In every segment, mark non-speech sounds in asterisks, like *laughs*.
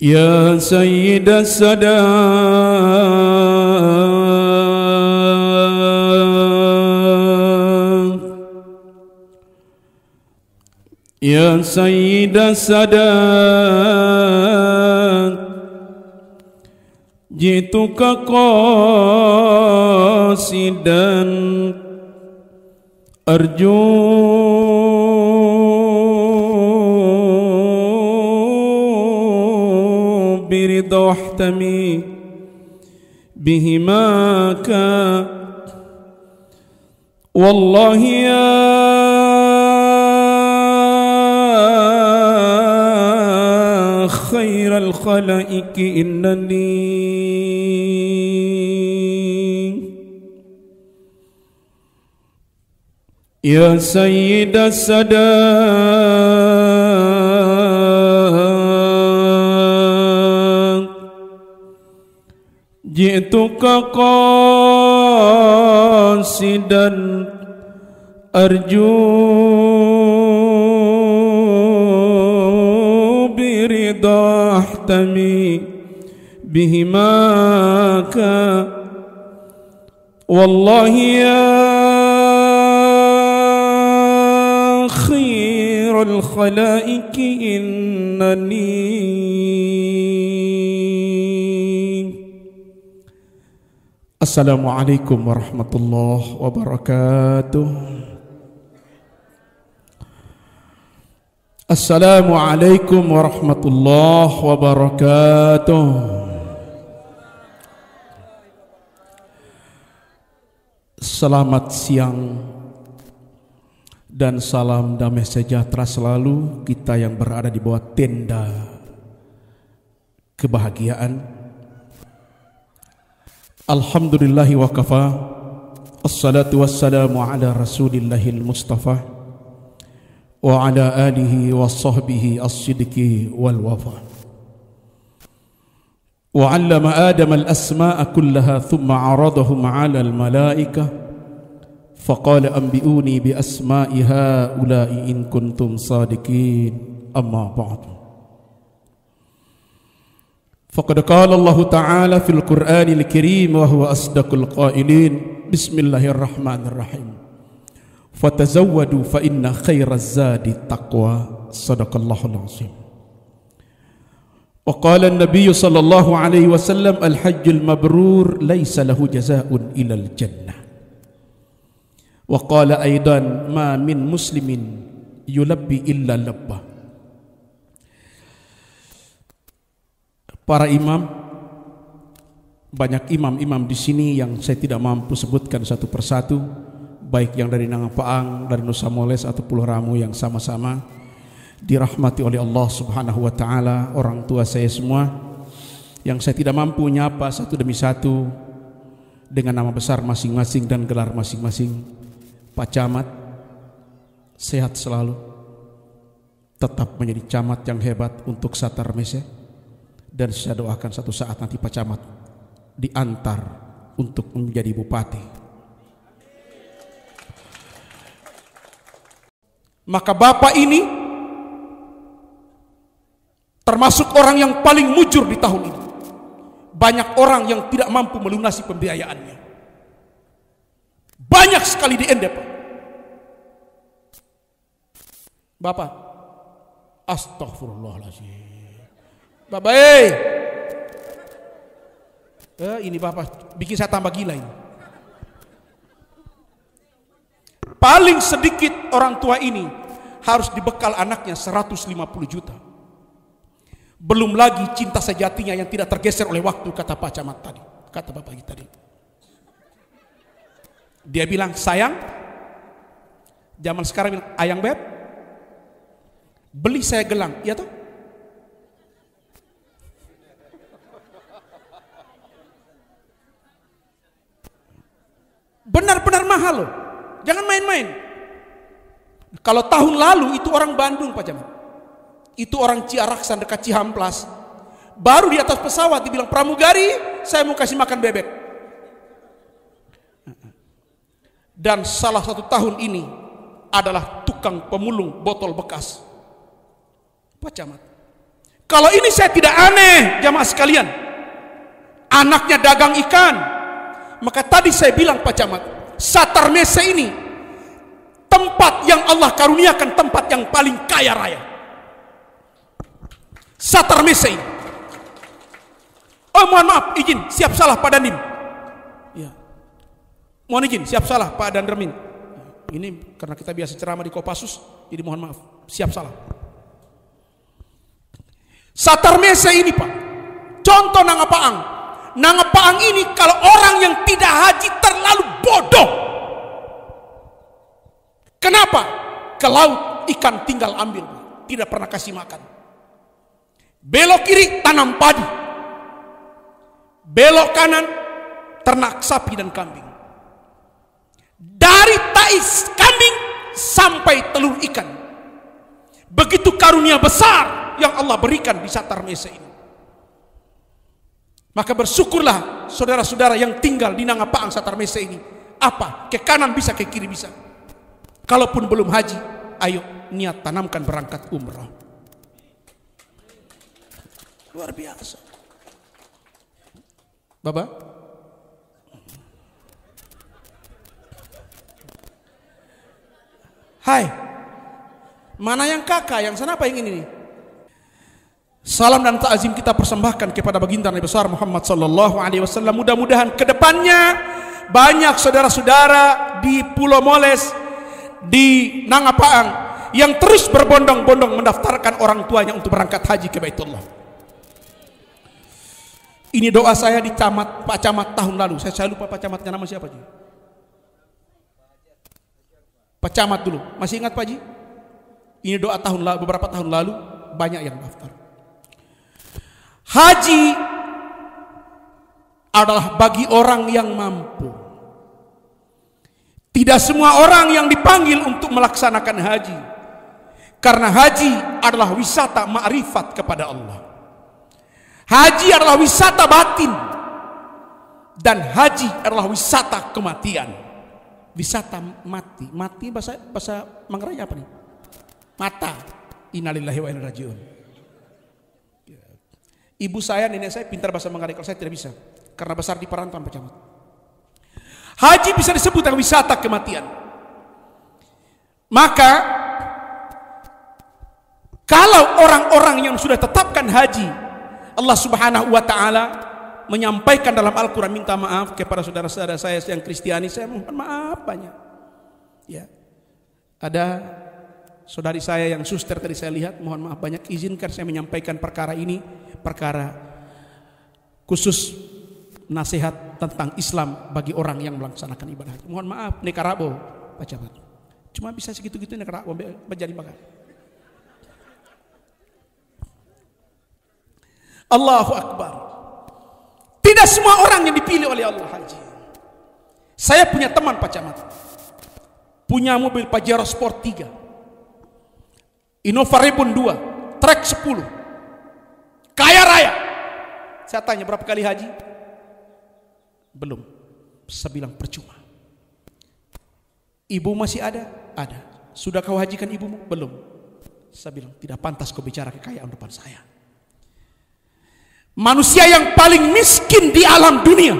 يا سيد السادات يا سيد السادات جئتك قاصدا أرجو برضا واحتمي بهما كان والله يا خير الخلائق إنني يا سيد السادات جئتك قاصدا أرجو برضا احتمي بهماك والله يا خير الخلائق إنني Assalamualaikum warahmatullahi wabarakatuh Assalamualaikum warahmatullahi wabarakatuh Selamat siang dan salam damai sejahtera selalu kita yang berada di bawah tenda kebahagiaan الحمد لله وكفى الصلاة والسلام على رسول الله المصطفى وعلى آله وصحبه الصدق والوفا وعلم آدم الأسماء كلها ثم عرضهم على الملائكة فقال أنبئوني بأسماء هؤلاء إن كنتم صادقين أما بعد فقد قال الله تعالى في القرآن الكريم وهو أصدق القائلين بسم الله الرحمن الرحيم فتزودوا فإن خير الزاد التقوى صدق الله العظيم وقال النبي صلى الله عليه وسلم الحج المبرور ليس له جزاء إلى الجنة وقال أيضا ما من مسلم يلبي إلا لبه para imam banyak imam-imam di sini yang saya tidak mampu sebutkan satu persatu baik yang dari Nangapaang dari Nusa Moles atau Pulau Ramu yang sama-sama dirahmati oleh Allah Subhanahu wa taala orang tua saya semua yang saya tidak mampu nyapa satu demi satu dengan nama besar masing-masing dan gelar masing-masing Pak Camat sehat selalu tetap menjadi camat yang hebat untuk Satar Mese dan saya doakan satu saat nanti Pak Camat diantar untuk menjadi bupati. Maka Bapak ini termasuk orang yang paling mujur di tahun ini. Banyak orang yang tidak mampu melunasi pembiayaannya. Banyak sekali di Ende Pak. Bapak, astagfirullahaladzim. Bapak, hey! eh, ini Bapak bikin saya tambah gila ini. Paling sedikit orang tua ini harus dibekal anaknya 150 juta. Belum lagi cinta sejatinya yang tidak tergeser oleh waktu kata Pak Camat tadi, kata Bapak kita tadi. Dia bilang, "Sayang, zaman sekarang bilang, ayang beb, beli saya gelang." Iya toh? Benar-benar mahal loh. Jangan main-main. Kalau tahun lalu itu orang Bandung Pak Jamal. Itu orang Ciaraksan dekat Cihamplas. Baru di atas pesawat dibilang pramugari, saya mau kasih makan bebek. Dan salah satu tahun ini adalah tukang pemulung botol bekas. Pak Camat. Kalau ini saya tidak aneh, jamaah sekalian. Anaknya dagang ikan, maka tadi saya bilang Pak Camat, Satar Mese ini tempat yang Allah karuniakan tempat yang paling kaya raya. Satar Mese ini. Oh mohon maaf, izin, siap salah Pak Danim. Ya. Mohon izin, siap salah Pak Dandermin. Ya, ini karena kita biasa ceramah di Kopassus, jadi mohon maaf, siap salah. Satar Mese ini Pak, contoh nang ang? nangepaang ini kalau orang yang tidak haji terlalu bodoh. Kenapa? Ke laut ikan tinggal ambil, tidak pernah kasih makan. Belok kiri tanam padi. Belok kanan ternak sapi dan kambing. Dari tais kambing sampai telur ikan. Begitu karunia besar yang Allah berikan di Satar Mesa ini. Maka bersyukurlah saudara-saudara yang tinggal di Nangapaang Mesa ini. Apa? Ke kanan bisa, ke kiri bisa. Kalaupun belum haji, ayo niat tanamkan berangkat umroh. Luar biasa. Bapak? Hai. Mana yang kakak? Yang sana apa yang ini nih? Salam dan ta'zim kita persembahkan kepada baginda Nabi besar Muhammad sallallahu alaihi wasallam. Mudah-mudahan kedepannya banyak saudara-saudara di Pulau Moles, di Nangapaang yang terus berbondong-bondong mendaftarkan orang tuanya untuk berangkat haji ke Baitullah. Ini doa saya di camat Pak Camat tahun lalu. Saya, saya lupa Pak Camatnya nama siapa sih? Pak Camat dulu. Masih ingat Pak Ji? Ini doa tahun lalu, beberapa tahun lalu banyak yang daftar. Haji adalah bagi orang yang mampu. Tidak semua orang yang dipanggil untuk melaksanakan haji. Karena haji adalah wisata ma'rifat kepada Allah. Haji adalah wisata batin. Dan haji adalah wisata kematian. Wisata mati. Mati bahasa bahasa Manggarai apa nih? Mata. Innalillahi wa inna rajiun. Ibu saya, nenek saya pintar bahasa Manggarai, kalau saya tidak bisa. Karena besar di perantauan Pak Haji bisa disebut dengan wisata kematian. Maka kalau orang-orang yang sudah tetapkan haji, Allah Subhanahu wa taala menyampaikan dalam Al-Qur'an minta maaf kepada saudara-saudara saya yang Kristiani, saya mohon maaf banyak. Ya. Ada saudari saya yang suster tadi saya lihat, mohon maaf banyak izinkan saya menyampaikan perkara ini, perkara khusus nasihat tentang Islam bagi orang yang melaksanakan ibadah Mohon maaf, Nekarabo, Pak Camat. Cuma bisa segitu-gitu Nekarabo menjadi makan. Allahu Akbar. Tidak semua orang yang dipilih oleh Allah haji. Saya punya teman Pak Camat. Punya mobil Pajero Sport 3. Innovaribun 2, track 10. Kaya raya. Saya tanya berapa kali haji? Belum. Saya bilang percuma. Ibu masih ada? Ada. Sudah kau hajikan ibumu? Belum. Saya bilang tidak pantas kau bicara kekayaan depan saya. Manusia yang paling miskin di alam dunia.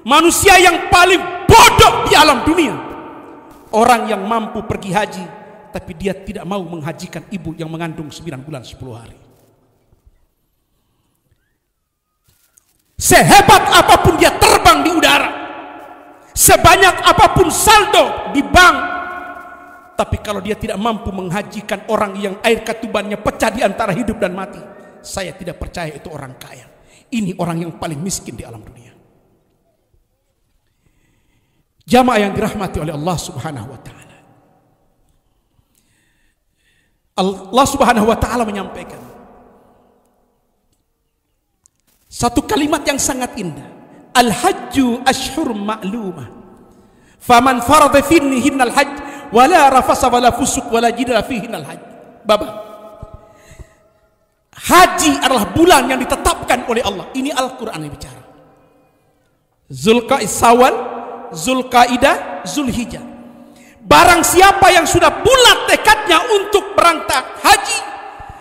Manusia yang paling bodoh di alam dunia. Orang yang mampu pergi haji tapi dia tidak mau menghajikan ibu yang mengandung 9 bulan 10 hari. Sehebat apapun dia terbang di udara, sebanyak apapun saldo di bank, tapi kalau dia tidak mampu menghajikan orang yang air ketubannya pecah di antara hidup dan mati, saya tidak percaya itu orang kaya. Ini orang yang paling miskin di alam dunia. Jamaah yang dirahmati oleh Allah Subhanahu wa taala. Allah Subhanahu wa taala menyampaikan satu kalimat yang sangat indah. Al-hajju ashur ma'lumah. Faman farada fihinna al-hajj wala rafasa wala fusuq wala jidala fihinna al-hajj. Baba. Haji adalah bulan yang ditetapkan oleh Allah. Ini Al-Qur'an yang bicara. Zulqa'is Sawal, Zulqa'dah, Zulhijjah. Barang siapa yang sudah bulat tekadnya untuk berangkat haji,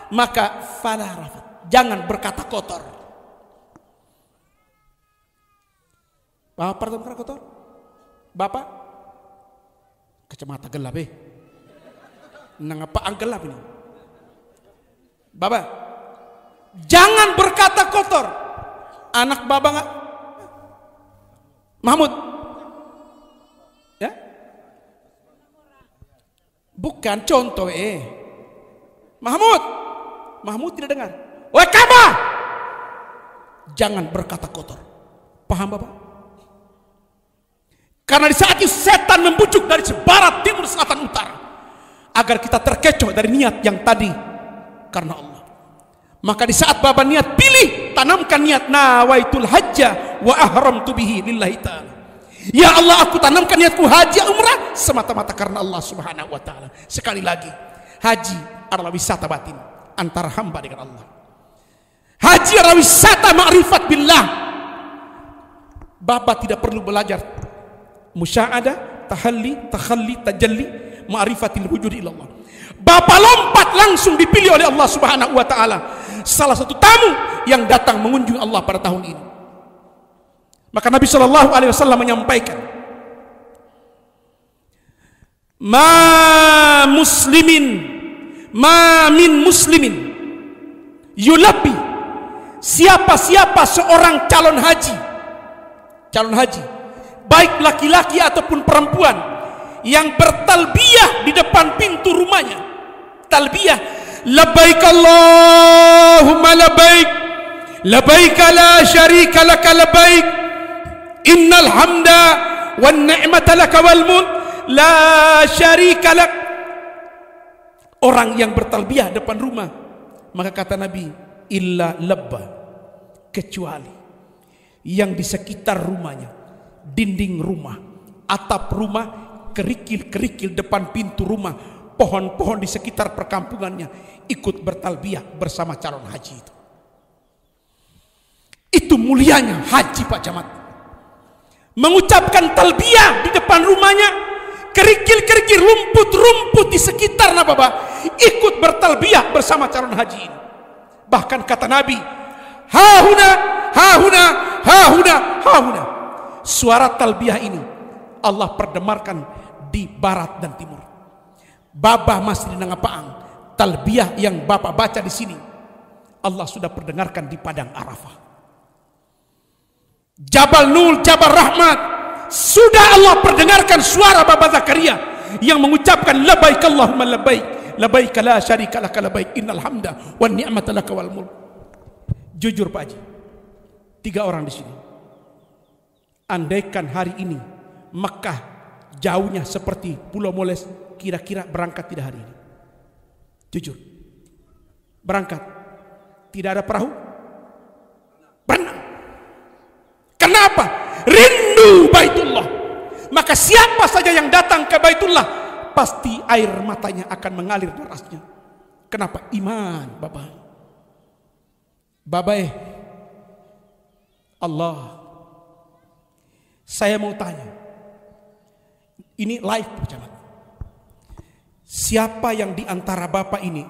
maka fala rafat. Jangan berkata kotor. Bapak berkata kotor? Bapak? Kacamata gelap eh. Nang apa gelap ini? Bapak? Jangan berkata kotor. Anak bapak Mahmud, Bukan contoh eh. Mahmud. Mahmud tidak dengar. Wah Ka'bah. Jangan berkata kotor. Paham Bapak? Karena di saat itu setan membujuk dari sebarat, timur, selatan, utara. Agar kita terkecoh dari niat yang tadi. Karena Allah. Maka di saat Bapak niat pilih, tanamkan niat nawaitul hajjah wa ahram tubihi lillahi ta'ala. Ya Allah aku tanamkan niatku haji umrah semata-mata karena Allah subhanahu wa ta'ala. Sekali lagi, haji adalah wisata batin antara hamba dengan Allah. Haji adalah wisata ma'rifat billah. Bapak tidak perlu belajar musya'ada, tahalli, takhalli, tajalli, ma'rifatil wujud ilallah. Bapak lompat langsung dipilih oleh Allah Subhanahu wa taala. Salah satu tamu yang datang mengunjungi Allah pada tahun ini. Maka Nabi Shallallahu Alaihi Wasallam menyampaikan, ma muslimin, ma min muslimin, yulapi siapa-siapa seorang calon haji, calon haji, baik laki-laki ataupun perempuan yang bertalbiyah di depan pintu rumahnya, talbiyah, labbaik Allahumma labbaik, labbaik la syarika laka labbaik innal hamda wan ni'mata laka wal mulk la syarika lak orang yang bertalbiyah depan rumah maka kata Nabi illa labba kecuali yang di sekitar rumahnya dinding rumah atap rumah kerikil-kerikil depan pintu rumah pohon-pohon di sekitar perkampungannya ikut bertalbiyah bersama calon haji itu itu mulianya haji Pak Camat mengucapkan talbiah di depan rumahnya kerikil-kerikil rumput-rumput di sekitar Nababah ikut bertalbiah bersama calon haji ini bahkan kata Nabi hahuna hahuna hahuna hahuna suara talbiah ini Allah perdemarkan di barat dan timur Babah nanga Nangapaang talbiah yang Bapak baca di sini Allah sudah perdengarkan di padang Arafah Jabal Nul Jabal Rahmat. Sudah Allah perdengarkan suara Bapak Zakaria yang mengucapkan labbaik Allahumma labbaik, labbaik la syarika lak labbaik, innal hamda wan ni'mata lak wal mulk. Jujur Pak Haji. Tiga orang di sini. Andaikan hari ini Mekah jauhnya seperti Pulau Moles, kira-kira berangkat tidak hari ini. Jujur. Berangkat. Tidak ada perahu. Berenang Kenapa? Rindu Baitullah. Maka siapa saja yang datang ke Baitullah, pasti air matanya akan mengalir derasnya. Kenapa? Iman, Bapak. Babai. Eh, Allah. Saya mau tanya. Ini live pejabat. Siapa yang di antara Bapak ini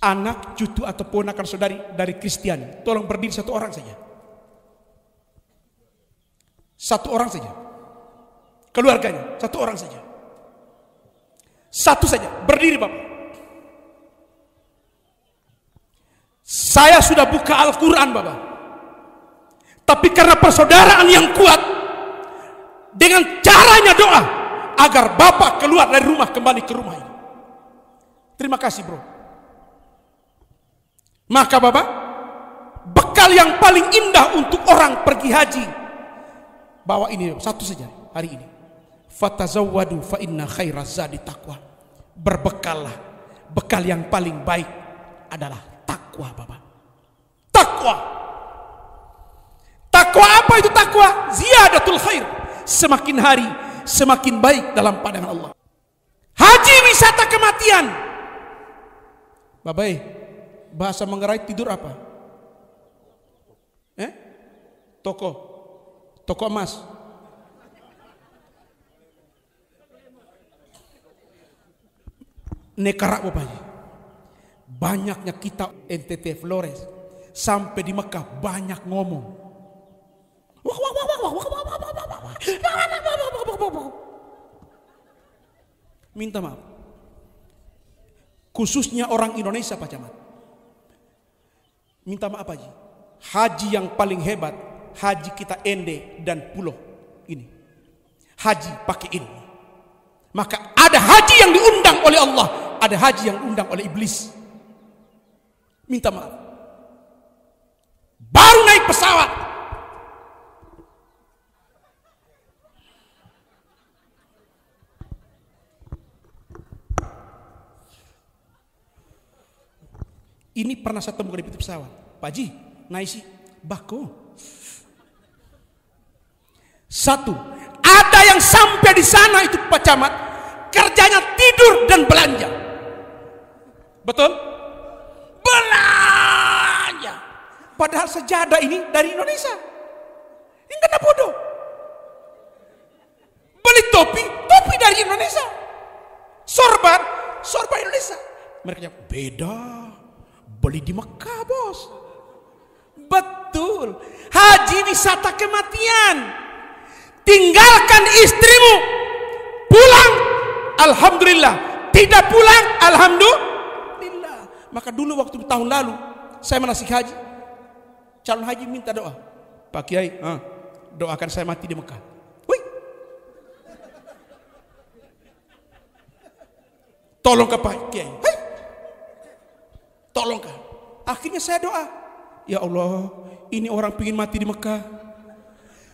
anak, cucu ataupun akan saudari dari Kristen? Tolong berdiri satu orang saja. Satu orang saja. Keluarganya, satu orang saja. Satu saja, berdiri Bapak. Saya sudah buka Al-Quran Bapak. Tapi karena persaudaraan yang kuat, dengan caranya doa, agar Bapak keluar dari rumah kembali ke rumah ini. Terima kasih bro. Maka Bapak, bekal yang paling indah untuk orang pergi haji bawa ini satu saja hari ini. Fatazawwadu fa inna khaira zadi taqwa. Berbekallah. Bekal yang paling baik adalah takwa, Bapak. Takwa. Takwa apa itu takwa? Ziyadatul khair. Semakin hari semakin baik dalam pandangan Allah. Haji wisata kematian. bapak bahasa mengerai tidur apa? Eh? Toko toko emas. Nekarak bapaknya. Banyaknya kita NTT Flores sampai di Mekah banyak ngomong. Minta maaf. Khususnya orang Indonesia Pak Camat. Minta maaf Pak Haji yang paling hebat haji kita ende dan pulau ini. Haji pakai ilmu. Maka ada haji yang diundang oleh Allah, ada haji yang diundang oleh iblis. Minta maaf. Baru naik pesawat. Ini pernah saya temukan di pesawat. Pak Haji, naik si bako satu, ada yang sampai di sana itu Pak Camat, kerjanya tidur dan belanja. Betul? Belanja. Padahal sejadah ini dari Indonesia. Ini kena bodoh. Beli topi, topi dari Indonesia. Sorban, sorban Indonesia. Mereka beda. Beli di Mekah, bos. Betul. Haji wisata kematian tinggalkan istrimu pulang alhamdulillah tidak pulang alhamdulillah maka dulu waktu tahun lalu saya manasik haji calon haji minta doa Pak Kiai huh, doakan saya mati di Mekah tolong ke Pak Kiai hey. tolong ke akhirnya saya doa ya Allah ini orang pingin mati di Mekah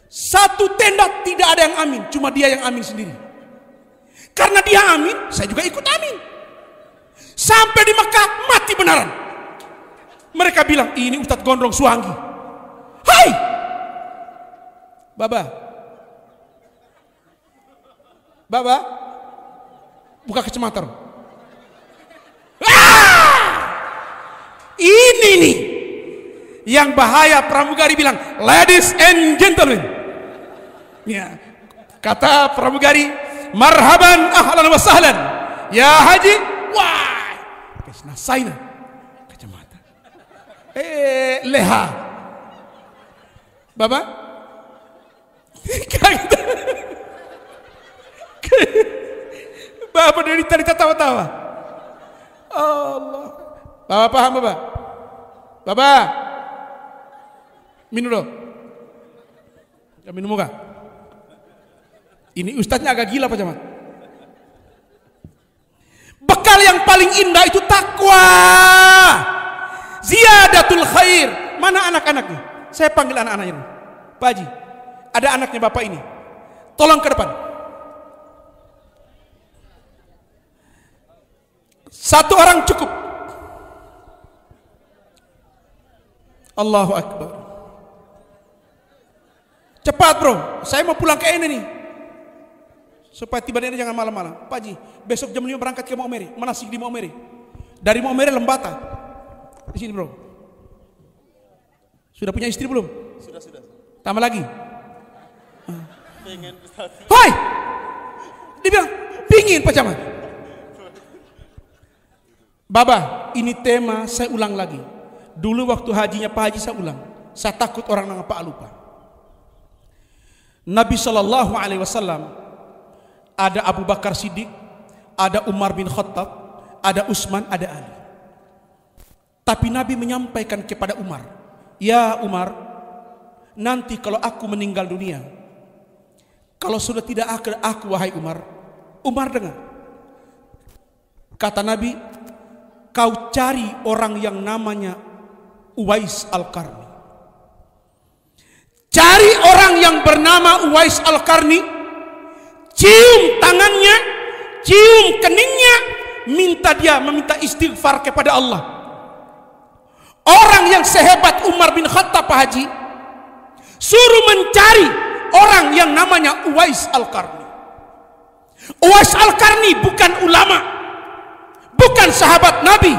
satu tenda tidak ada yang amin, cuma dia yang amin sendiri. Karena dia amin, saya juga ikut amin. Sampai di Mekah mati benaran. Mereka bilang, ini Ustadz Gondrong Suwangi. Hai! Baba. Baba. Buka kacamata. Ah! Ini nih yang bahaya pramugari bilang, ladies and gentlemen, Ya. Kata pramugari, "Marhaban ahlan wa sahlan." Ya Haji, wah. Kesna saina kacamata. Eh, leha. Baba? *laughs* *laughs* Bapak dari tadi tertawa-tawa. Allah. Bapak paham, Bapak? Bapak. Minum dong. Ya minum muka. Ini Ustaznya agak gila Pak Camat. Bekal yang paling indah itu takwa. Ziyadatul khair. Mana anak-anaknya? Saya panggil anak-anaknya. Pak Haji, ada anaknya Bapak ini. Tolong ke depan. Satu orang cukup. Allahu Akbar. Cepat bro, saya mau pulang ke ini nih. Supaya tiba di jangan malam-malam. Pak Ji, besok jam 5 berangkat ke Maumere, manasik di Maumere. Dari Maumere Lembata. Di sini, Bro. Sudah punya istri belum? Sudah, sudah. Tambah lagi. Pengen Hoi! Dia bilang, pingin Pak Camat. Baba, ini tema saya ulang lagi. Dulu waktu hajinya Pak Haji saya ulang. Saya takut orang nang apa lupa. Nabi Shallallahu Alaihi Wasallam ada Abu Bakar Siddiq, ada Umar bin Khattab, ada Utsman, ada Ali. Tapi Nabi menyampaikan kepada Umar, "Ya Umar, nanti kalau aku meninggal dunia, kalau sudah tidak ada aku wahai Umar, Umar dengar." Kata Nabi, "Kau cari orang yang namanya Uwais Al-Karni." Cari orang yang bernama Uwais Al-Karni cium tangannya, cium keningnya, minta dia meminta istighfar kepada Allah. Orang yang sehebat Umar bin Khattab Pak Haji suruh mencari orang yang namanya Uwais Al-Karni. Uwais Al-Karni bukan ulama, bukan sahabat Nabi,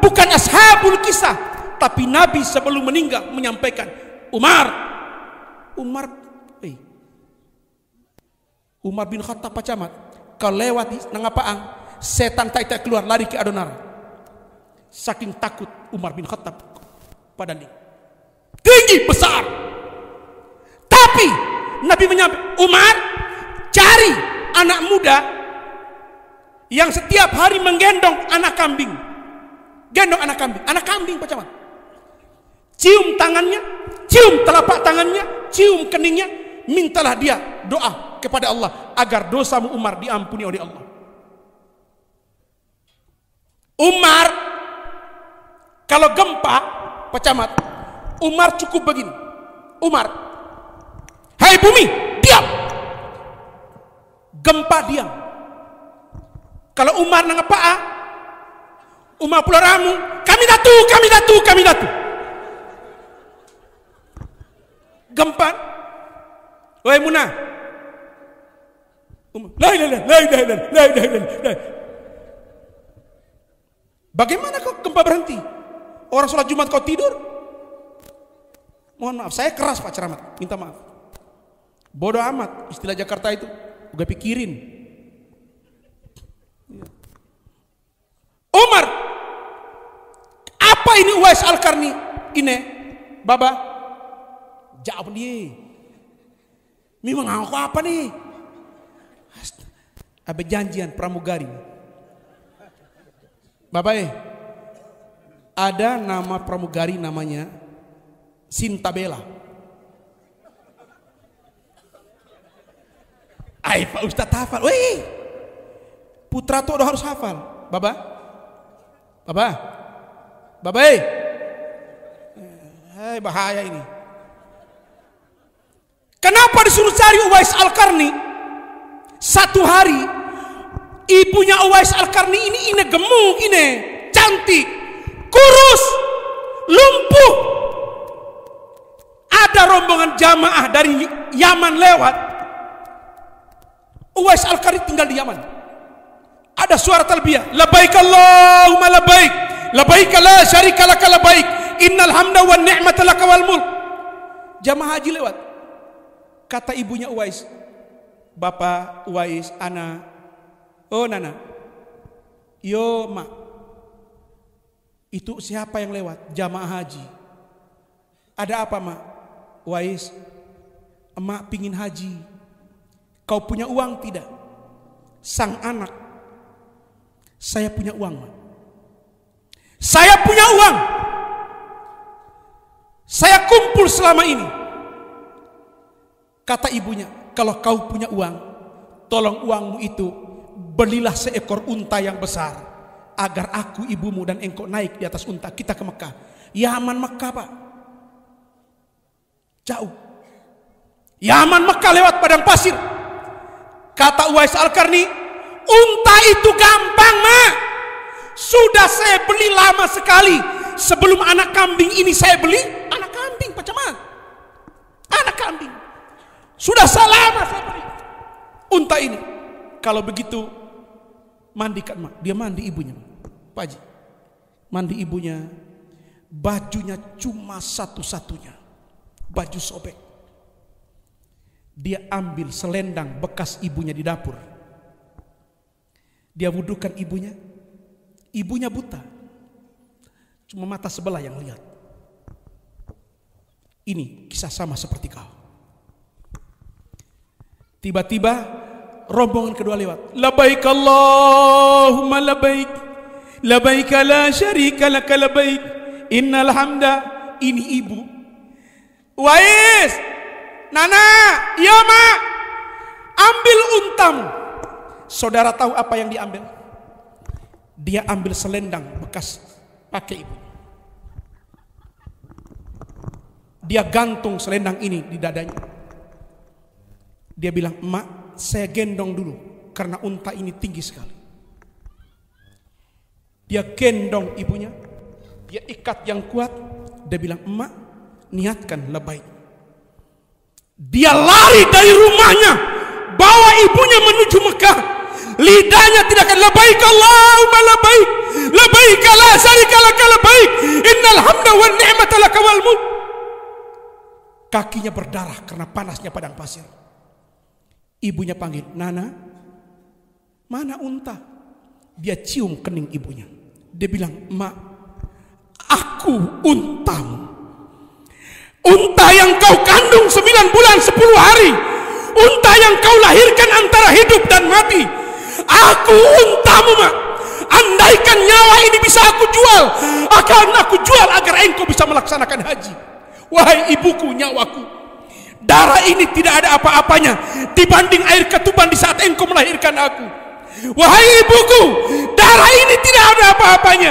bukan ashabul kisah, tapi Nabi sebelum meninggal menyampaikan, Umar, Umar, eh, Umar bin Khattab pacamat. Kau lewat nangapaang setan tak tak keluar lari ke adonar. Saking takut Umar bin Khattab pada ini. Tinggi besar. Tapi Nabi menyampaikan, Umar cari anak muda yang setiap hari menggendong anak kambing. Gendong anak kambing, anak kambing pacamat. Cium tangannya, cium telapak tangannya, cium keningnya, mintalah dia doa kepada Allah agar dosamu Umar diampuni oleh Allah. Umar kalau gempa pecamat, Umar cukup begini. Umar, hai bumi, diam. Gempa diam. Kalau Umar nangapa, ah? Umar pulau ramu, kami datu, kami datu, kami datu. Gempa. Wei Munah, umat. La ilaha la ilaha la ilaha illallah. Bagaimana kok gempa berhenti? Orang sholat Jumat kau tidur? Mohon maaf, saya keras Pak Ceramat, minta maaf. Bodoh amat istilah Jakarta itu. Gue pikirin. Umar, apa ini Uwais Al-Karni? Ini, Baba, jawab dia. Memang aku apa nih? Apa janjian pramugari. Bapak eh, ada nama pramugari namanya Sintabela. Ay, Pak Ustaz hafal. Wei, putra tuh harus hafal. Bapak, Bapak, Bapak eh. Hei eh, bahaya ini. Kenapa disuruh cari Uwais Al-Karni? Satu hari Ibunya Uwais Al-Karni ini ini gemuk, ini cantik, kurus, lumpuh. Ada rombongan jamaah dari Yaman lewat. Uwais Al-Karni tinggal di Yaman. Ada suara talbiyah, labbaik Allahumma malah baik, la syarika laka labbaik, innal hamda wan ni'mata laka wal mulk. Jamaah haji lewat. Kata ibunya Uwais, Bapak Uwais, anak oh Nana, yo mak, itu siapa yang lewat? Jamaah haji. Ada apa mak? Wais, emak pingin haji. Kau punya uang tidak? Sang anak, saya punya uang mak. Saya punya uang. Saya kumpul selama ini. Kata ibunya, kalau kau punya uang, tolong uangmu itu belilah seekor unta yang besar agar aku ibumu dan engkau naik di atas unta kita ke Mekah. Yaman Mekah pak. Jauh. Yaman Mekah lewat padang pasir. Kata Uwais Al-Karni, unta itu gampang mak. Sudah saya beli lama sekali. Sebelum anak kambing ini saya beli, anak kambing Pak Camat. Anak kambing. Sudah selama saya beli unta ini. Kalau begitu mandikan mak. Dia mandi ibunya. Pak Haji. Mandi ibunya. Bajunya cuma satu-satunya. Baju sobek. Dia ambil selendang bekas ibunya di dapur. Dia wudukan ibunya. Ibunya buta. Cuma mata sebelah yang lihat. Ini kisah sama seperti kau. Tiba-tiba rombongan kedua lewat. Labaik Allahumma labaik. Labaik la syarika laka labaik. Innal hamda ini ibu. Wais. Nana, iya mak. Ambil untam. Saudara tahu apa yang diambil? Dia ambil selendang bekas pakai ibu. Dia gantung selendang ini di dadanya. Dia bilang, "Emak, saya gendong dulu karena unta ini tinggi sekali. Dia gendong ibunya, dia ikat yang kuat, dia bilang, emak niatkan lebay. Dia lari dari rumahnya, bawa ibunya menuju Mekah. Lidahnya tidak akan lebaik Allahumma lebay, lebay, la kalau, kalau lebay. Innal hamda wa ni'mata laka Kakinya berdarah karena panasnya padang pasir Ibunya panggil, Nana, mana unta? Dia cium kening ibunya. Dia bilang, Mak, aku untamu. Unta yang kau kandung 9 bulan 10 hari. Unta yang kau lahirkan antara hidup dan mati. Aku untamu, Mak. Andaikan nyawa ini bisa aku jual, akan aku jual agar engkau bisa melaksanakan haji. Wahai ibuku, nyawaku, darah ini tidak ada apa-apanya dibanding air ketuban di saat engkau melahirkan aku wahai ibuku darah ini tidak ada apa-apanya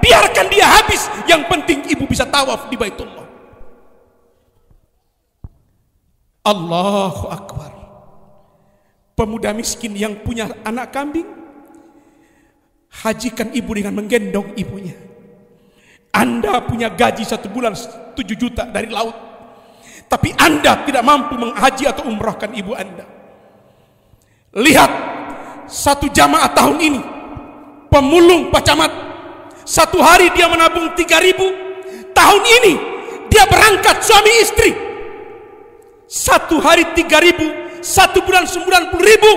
biarkan dia habis yang penting ibu bisa tawaf di Baitullah Allahu Akbar pemuda miskin yang punya anak kambing hajikan ibu dengan menggendong ibunya anda punya gaji satu bulan 7 juta dari laut tapi Anda tidak mampu menghaji atau umrahkan ibu Anda. Lihat satu jamaah tahun ini pemulung Pak Camat satu hari dia menabung 3000 tahun ini dia berangkat suami istri satu hari 3000 satu bulan 90 ribu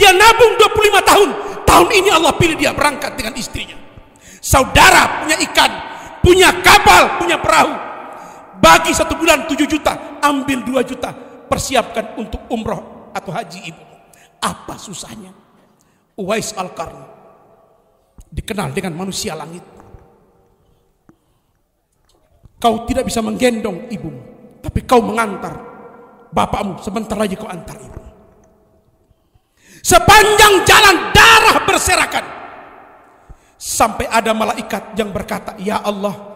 dia nabung 25 tahun tahun ini Allah pilih dia berangkat dengan istrinya saudara punya ikan punya kapal punya perahu bagi satu bulan 7 juta, ambil dua juta, persiapkan untuk umroh atau haji ibu. Apa susahnya? Uwais Al-Qarni dikenal dengan manusia langit. Kau tidak bisa menggendong ibumu, tapi kau mengantar bapakmu sebentar lagi kau antar ibu. Sepanjang jalan darah berserakan sampai ada malaikat yang berkata, "Ya Allah,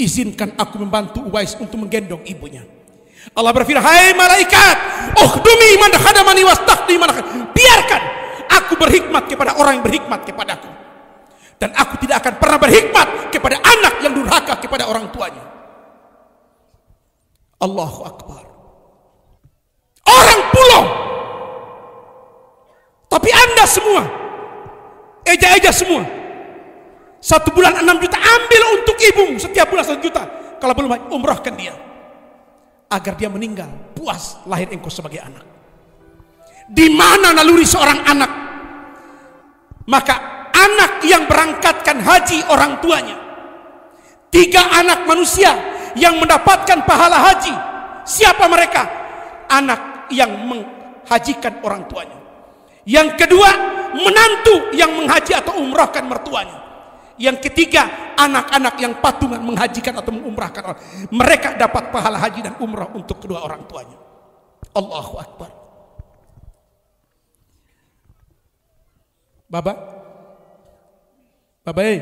izinkan aku membantu Uwais untuk menggendong ibunya. Allah berfirman, "Hai malaikat, oh demi ukhdumi man khadamani wastaqdi man Biarkan aku berhikmat kepada orang yang berhikmat kepadaku. Dan aku tidak akan pernah berhikmat kepada anak yang durhaka kepada orang tuanya. Allahu Akbar. Orang pulau. Tapi Anda semua, eja-eja semua, satu bulan enam juta ambil untuk ibu setiap bulan satu juta. Kalau belum umrohkan dia. Agar dia meninggal puas lahir engkau sebagai anak. Di mana naluri seorang anak? Maka anak yang berangkatkan haji orang tuanya. Tiga anak manusia yang mendapatkan pahala haji. Siapa mereka? Anak yang menghajikan orang tuanya. Yang kedua, menantu yang menghaji atau umrohkan mertuanya. Yang ketiga, anak-anak yang patungan menghajikan atau mengumrahkan orang. Mereka dapat pahala haji dan umrah untuk kedua orang tuanya. Allahu Akbar. Baba? Bapak, eh?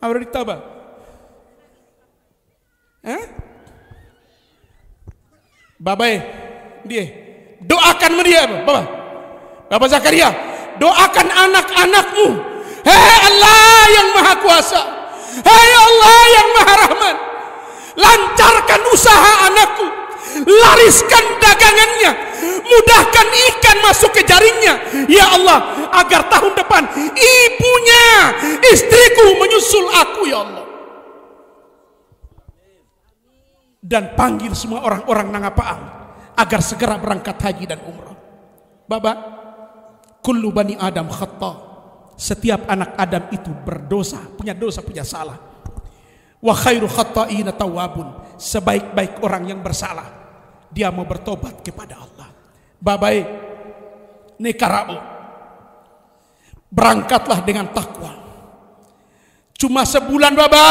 Aurita, Baba? Eh? Ah, Baba, eh? Dia? Doakan dia, Baba. Bapak Zakaria, doakan anak-anakmu Hei Allah yang maha kuasa. Hei Allah yang maha rahman. Lancarkan usaha anakku. Lariskan dagangannya. Mudahkan ikan masuk ke jaringnya. Ya Allah, agar tahun depan ibunya, istriku menyusul aku ya Allah. Dan panggil semua orang-orang Nangapaang agar segera berangkat haji dan umrah. Bapak, kullu bani Adam khata. Setiap anak Adam itu berdosa, punya dosa, punya salah. Wa khairu khata'ina tawabun. Sebaik-baik orang yang bersalah. Dia mau bertobat kepada Allah. Babai Nekarao. Berangkatlah dengan takwa. Cuma sebulan baba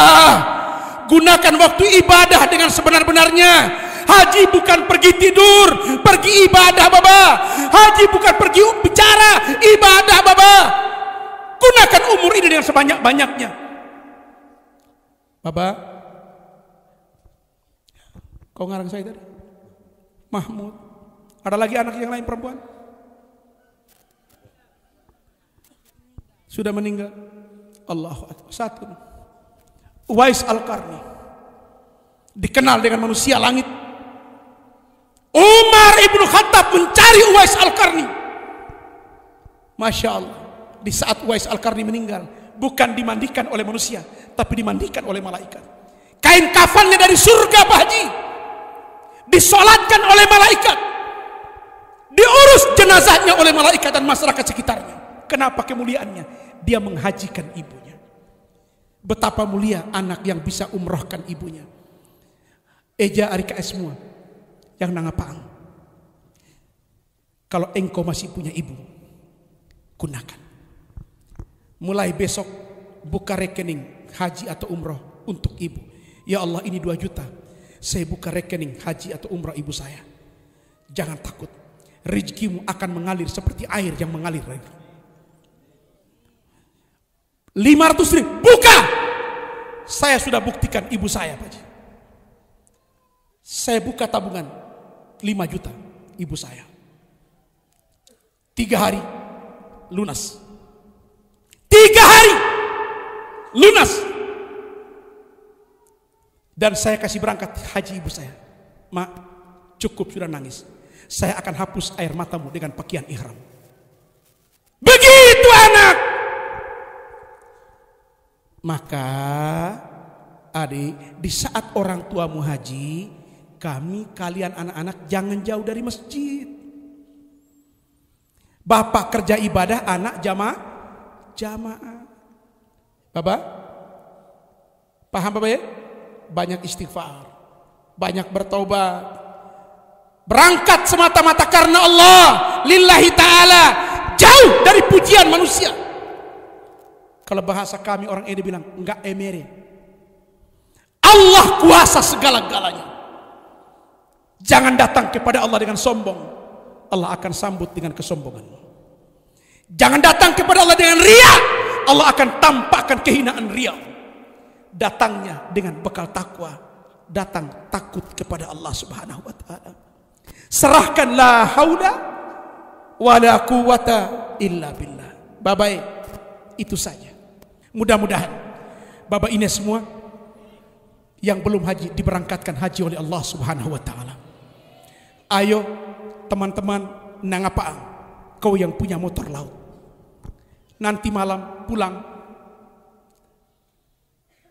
Gunakan waktu ibadah dengan sebenar-benarnya. Haji bukan pergi tidur, pergi ibadah Baba. Haji bukan pergi bicara, ibadah Baba. Gunakan umur ini dengan sebanyak-banyaknya. Bapak, kau ngarang saya tadi? Mahmud. Ada lagi anak yang lain perempuan? Sudah meninggal. Allahu Akbar. Satu. Uwais Al-Karni. Dikenal dengan manusia langit. Umar Ibnu Khattab mencari Uwais Al-Karni. Masya Allah di saat Wais Al-Karni meninggal bukan dimandikan oleh manusia tapi dimandikan oleh malaikat kain kafannya dari surga Pak Haji disolatkan oleh malaikat diurus jenazahnya oleh malaikat dan masyarakat sekitarnya kenapa kemuliaannya dia menghajikan ibunya betapa mulia anak yang bisa umrohkan ibunya eja arika Esmua yang nangapaan kalau engkau masih punya ibu gunakan Mulai besok buka rekening haji atau umroh untuk ibu. Ya Allah ini 2 juta. Saya buka rekening haji atau umroh ibu saya. Jangan takut. Rizkimu akan mengalir seperti air yang mengalir. 500 ribu. Buka. Saya sudah buktikan ibu saya. Pak Saya buka tabungan 5 juta. Ibu saya. Tiga hari lunas tiga hari lunas dan saya kasih berangkat haji ibu saya mak cukup sudah nangis saya akan hapus air matamu dengan pakaian ihram begitu anak maka adik di saat orang tuamu haji kami kalian anak-anak jangan jauh dari masjid Bapak kerja ibadah, anak jamaah jamaah. Bapak? Paham Bapak ya? Banyak istighfar, banyak bertobat. Berangkat semata-mata karena Allah, lillahi taala, jauh dari pujian manusia. Kalau bahasa kami orang ini bilang enggak emere. Allah kuasa segala-galanya. Jangan datang kepada Allah dengan sombong. Allah akan sambut dengan kesombongan. Jangan datang kepada Allah dengan ria. Allah akan tampakkan kehinaan ria. Datangnya dengan bekal takwa. Datang takut kepada Allah subhanahu wa ta'ala. Serahkanlah la haula wa illa billah. Babai, itu saja. Mudah-mudahan Bapak ini semua yang belum haji diberangkatkan haji oleh Allah Subhanahu wa taala. Ayo teman-teman nangapa kau yang punya motor laut nanti malam pulang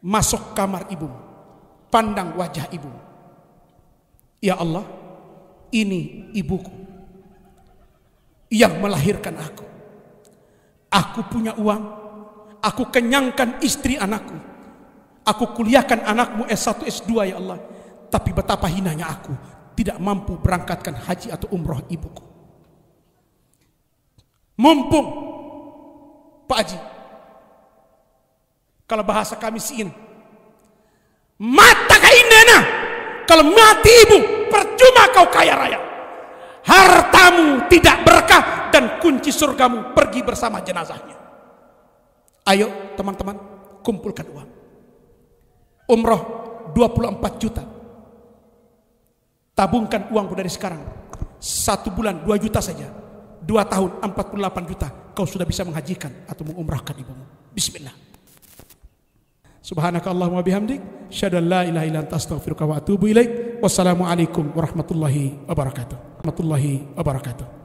masuk kamar ibu pandang wajah ibu ya Allah ini ibuku yang melahirkan aku aku punya uang aku kenyangkan istri anakku aku kuliahkan anakmu S1 S2 ya Allah tapi betapa hinanya aku tidak mampu berangkatkan haji atau umroh ibuku mumpung Pak Haji. Kalau bahasa kami siin. Mata kainana. Kalau mati ibu, percuma kau kaya raya. Hartamu tidak berkah dan kunci surgamu pergi bersama jenazahnya. Ayo teman-teman, kumpulkan uang. Umroh 24 juta. Tabungkan uangku dari sekarang. Satu bulan 2 juta saja. Dua tahun 48 juta kau sudah bisa menghajikan atau mengumrahkan ibumu. Bismillah. Subhanaka Allahumma bihamdik, syada la ilaha illa anta astaghfiruka wa atubu ilaik. Wassalamualaikum warahmatullahi wabarakatuh. Warahmatullahi wabarakatuh.